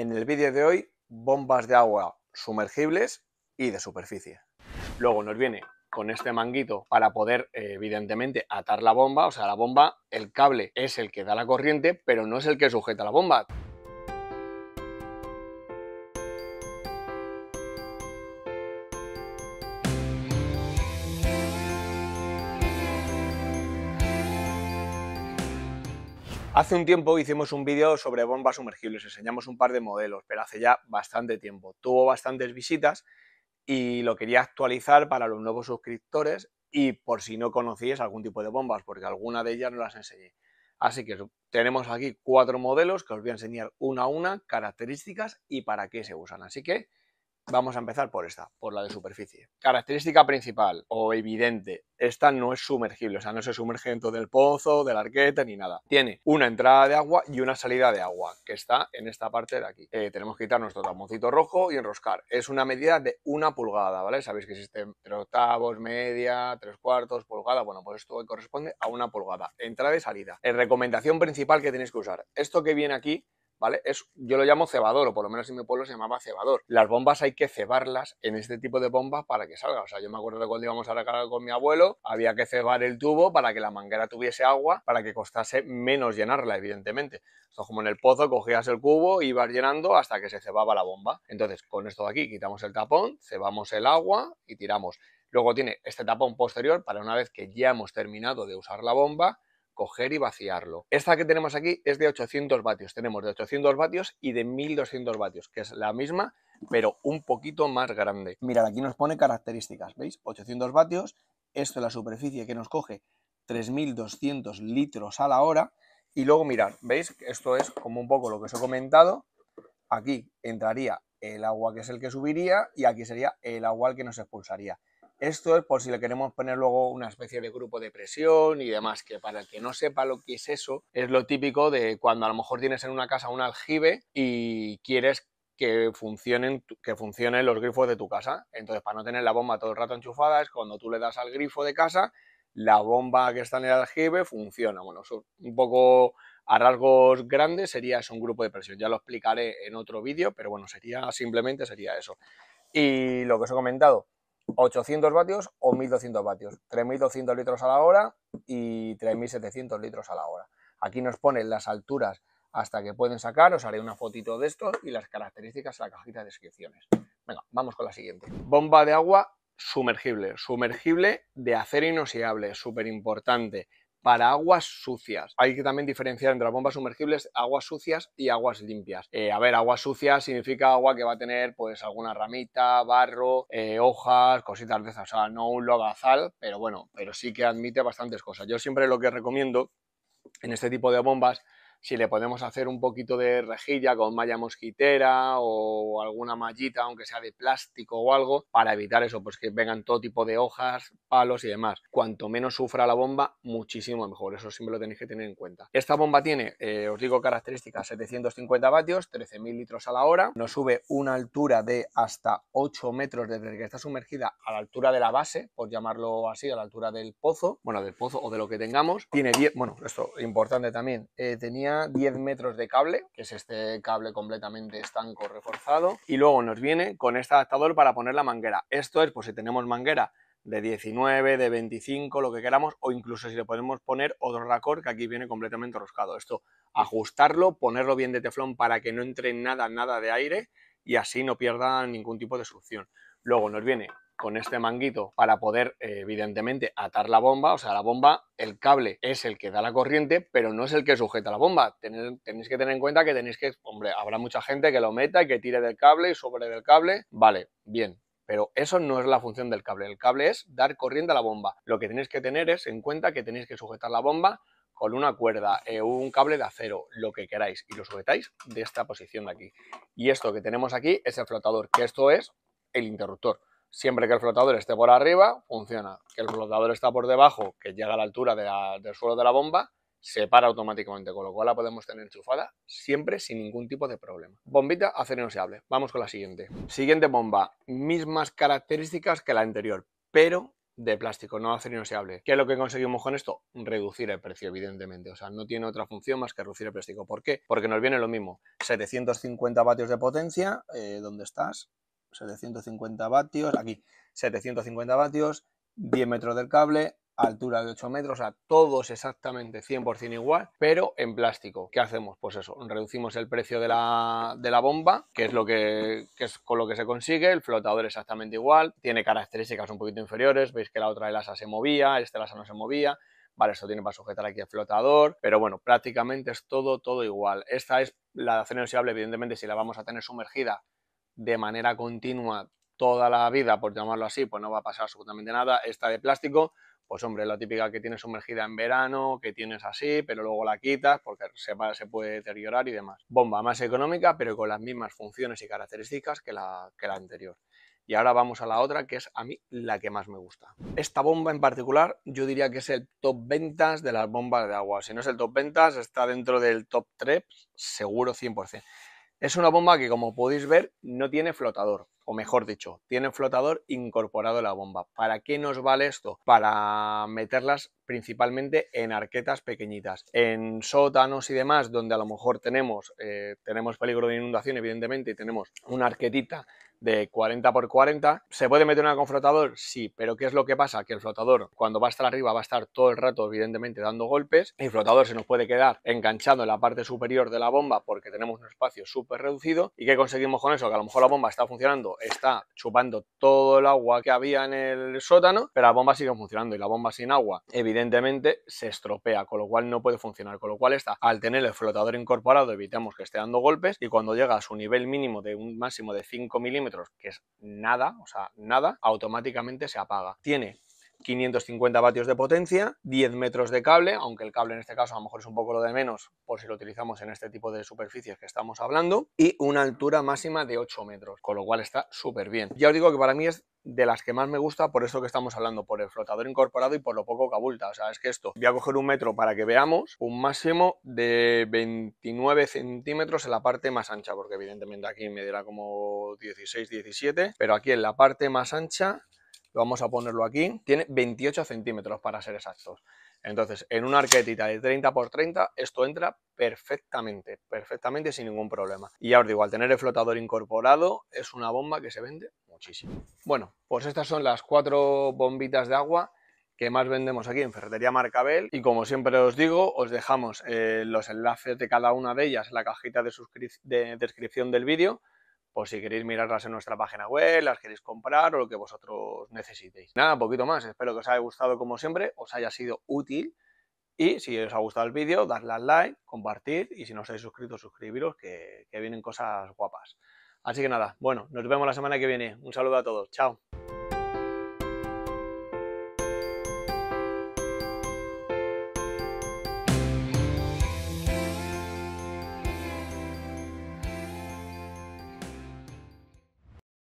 En el vídeo de hoy, bombas de agua sumergibles y de superficie. Luego nos viene con este manguito para poder eh, evidentemente atar la bomba, o sea, la bomba, el cable es el que da la corriente, pero no es el que sujeta la bomba. Hace un tiempo hicimos un vídeo sobre bombas sumergibles, enseñamos un par de modelos, pero hace ya bastante tiempo. Tuvo bastantes visitas y lo quería actualizar para los nuevos suscriptores y por si no conocíais algún tipo de bombas, porque alguna de ellas no las enseñé. Así que tenemos aquí cuatro modelos que os voy a enseñar una a una, características y para qué se usan. Así que Vamos a empezar por esta, por la de superficie. Característica principal o evidente, esta no es sumergible, o sea, no se sumerge dentro del pozo, del arquete ni nada. Tiene una entrada de agua y una salida de agua, que está en esta parte de aquí. Eh, tenemos que quitar nuestro tamoncito rojo y enroscar. Es una medida de una pulgada, ¿vale? Sabéis que existen tres octavos, media, tres cuartos, pulgada. Bueno, pues esto corresponde a una pulgada. Entrada y salida. es eh, recomendación principal que tenéis que usar. Esto que viene aquí yo lo llamo cebador, o por lo menos en mi pueblo se llamaba cebador. Las bombas hay que cebarlas en este tipo de bombas para que salga. O sea, yo me acuerdo de cuando íbamos a la carga con mi abuelo, había que cebar el tubo para que la manguera tuviese agua, para que costase menos llenarla, evidentemente. Esto como en el pozo, cogías el cubo, ibas llenando hasta que se cebaba la bomba. Entonces, con esto de aquí, quitamos el tapón, cebamos el agua y tiramos. Luego tiene este tapón posterior para una vez que ya hemos terminado de usar la bomba, coger y vaciarlo. Esta que tenemos aquí es de 800 vatios. Tenemos de 800 vatios y de 1200 vatios, que es la misma, pero un poquito más grande. Mirad, aquí nos pone características, ¿veis? 800 vatios, esto es la superficie que nos coge 3200 litros a la hora. Y luego mirad, ¿veis? Esto es como un poco lo que os he comentado. Aquí entraría el agua que es el que subiría y aquí sería el agua que nos expulsaría. Esto es por si le queremos poner luego una especie de grupo de presión y demás, que para el que no sepa lo que es eso, es lo típico de cuando a lo mejor tienes en una casa un aljibe y quieres que funcionen, que funcionen los grifos de tu casa. Entonces, para no tener la bomba todo el rato enchufada, es cuando tú le das al grifo de casa, la bomba que está en el aljibe funciona. Bueno, un poco a rasgos grandes sería eso, un grupo de presión. Ya lo explicaré en otro vídeo, pero bueno, sería simplemente sería eso. Y lo que os he comentado, 800 vatios o 1200 vatios, 3200 litros a la hora y 3700 litros a la hora. Aquí nos ponen las alturas hasta que pueden sacar, os haré una fotito de esto y las características en la cajita de descripciones. Venga, vamos con la siguiente. Bomba de agua sumergible, sumergible de acero inoxidable, súper importante para aguas sucias. Hay que también diferenciar entre las bombas sumergibles aguas sucias y aguas limpias. Eh, a ver, agua sucia significa agua que va a tener pues alguna ramita, barro, eh, hojas, cositas de esas. O sea, no un lodazal, pero bueno, pero sí que admite bastantes cosas. Yo siempre lo que recomiendo en este tipo de bombas si le podemos hacer un poquito de rejilla con malla mosquitera o alguna mallita, aunque sea de plástico o algo, para evitar eso, pues que vengan todo tipo de hojas, palos y demás. Cuanto menos sufra la bomba, muchísimo mejor. Eso siempre lo tenéis que tener en cuenta. Esta bomba tiene, eh, os digo características, 750 vatios, 13.000 litros a la hora, nos sube una altura de hasta 8 metros desde que está sumergida a la altura de la base, por llamarlo así, a la altura del pozo, bueno, del pozo o de lo que tengamos. Tiene 10, bueno, esto importante también, eh, tenía 10 metros de cable, que es este cable completamente estanco reforzado. Y luego nos viene con este adaptador para poner la manguera. Esto es, pues si tenemos manguera de 19, de 25, lo que queramos, o incluso si le podemos poner otro racord que aquí viene completamente roscado. Esto, ajustarlo, ponerlo bien de teflón para que no entre nada, nada de aire y así no pierda ningún tipo de succión. Luego nos viene con este manguito para poder, eh, evidentemente, atar la bomba. O sea, la bomba, el cable es el que da la corriente, pero no es el que sujeta la bomba. tenéis que tener en cuenta que tenéis que, hombre, habrá mucha gente que lo meta y que tire del cable y sobre del cable. Vale, bien, pero eso no es la función del cable. El cable es dar corriente a la bomba. Lo que tenéis que tener es en cuenta que tenéis que sujetar la bomba con una cuerda, eh, un cable de acero, lo que queráis, y lo sujetáis de esta posición de aquí. Y esto que tenemos aquí es el flotador, que esto es el interruptor. Siempre que el flotador esté por arriba, funciona. Que el flotador está por debajo, que llega a la altura del suelo de la bomba, se para automáticamente, con lo cual la podemos tener enchufada siempre sin ningún tipo de problema. Bombita acero inoxidable. Vamos con la siguiente. Siguiente bomba, mismas características que la anterior, pero de plástico, no acero inoxidable. ¿Qué es lo que conseguimos con esto? Reducir el precio, evidentemente. O sea, no tiene otra función más que reducir el plástico. ¿Por qué? Porque nos viene lo mismo. 750 vatios de potencia, eh, ¿dónde estás? 750 vatios, aquí 750 vatios, 10 metros del cable, altura de 8 metros, o sea, todos exactamente 100% igual, pero en plástico. ¿Qué hacemos? Pues eso, reducimos el precio de la, de la bomba, que es, lo que, es con lo que se consigue, el flotador exactamente igual, tiene características un poquito inferiores, veis que la otra del asa se movía, este el asa no se movía, vale, esto tiene para sujetar aquí el flotador, pero bueno, prácticamente es todo, todo igual. Esta es la de acero evidentemente si la vamos a tener sumergida de manera continua toda la vida, por llamarlo así, pues no va a pasar absolutamente nada. Esta de plástico, pues hombre, la típica que tienes sumergida en verano, que tienes así, pero luego la quitas porque se, puede deteriorar y demás. Bomba más económica, pero con las mismas funciones y características que la, que la anterior. Y ahora vamos a la otra, que es a mí la que más me gusta. Esta bomba en particular, yo diría que es el top ventas de las bombas de agua. Si no es el top ventas, está dentro del top 3, seguro 100%. Es una bomba que, como podéis ver, no tiene flotador o mejor dicho, tienen flotador incorporado en la bomba. ¿Para qué nos vale esto? Para meterlas principalmente en arquetas pequeñitas, en sótanos y demás, donde a lo mejor tenemos, eh, tenemos peligro de inundación, evidentemente, y tenemos una arquetita de 40 por 40. ¿Se puede meter una con flotador? Sí, pero ¿qué es lo que pasa? Que el flotador, cuando va a estar arriba, va a estar todo el rato, evidentemente, dando golpes. El flotador se nos puede quedar enganchado en la parte superior de la bomba porque tenemos un espacio súper reducido. ¿Y qué conseguimos con eso? Que a lo mejor la bomba está funcionando está chupando todo el agua que había en el sótano, pero la bomba sigue funcionando y la bomba sin agua evidentemente se estropea, con lo cual no puede funcionar, con lo cual está al tener el flotador incorporado evitamos que esté dando golpes y cuando llega a su nivel mínimo de un máximo de 5 milímetros, que es nada, o sea, nada, automáticamente se apaga. Tiene 550 vatios de potencia, 10 metros de cable, aunque el cable en este caso a lo mejor es un poco lo de menos por si lo utilizamos en este tipo de superficies que estamos hablando, y una altura máxima de 8 metros, con lo cual está súper bien. Ya os digo que para mí es de las que más me gusta por eso que estamos hablando, por el flotador incorporado y por lo poco cabulta, O sea, es que esto, voy a coger un metro para que veamos un máximo de 29 centímetros en la parte más ancha, porque evidentemente aquí me dirá como 16, 17, pero aquí en la parte más ancha vamos a ponerlo aquí, tiene 28 centímetros para ser exactos. Entonces, en una arquetita de 30 por 30, esto entra perfectamente, perfectamente sin ningún problema. Y ya os digo, al tener el flotador incorporado, es una bomba que se vende muchísimo. Bueno, pues estas son las cuatro bombitas de agua que más vendemos aquí en Ferretería Marcabel y como siempre os digo, os dejamos eh, los enlaces de cada una de ellas en la cajita de, de descripción del vídeo o si queréis mirarlas en nuestra página web, las queréis comprar o lo que vosotros necesitéis. Nada, poquito más, espero que os haya gustado como siempre, os haya sido útil y si os ha gustado el vídeo, darle al like, compartid y si no estáis suscritos, suscribiros que vienen cosas guapas. Así que nada, bueno, nos vemos la semana que viene. Un saludo a todos, chao.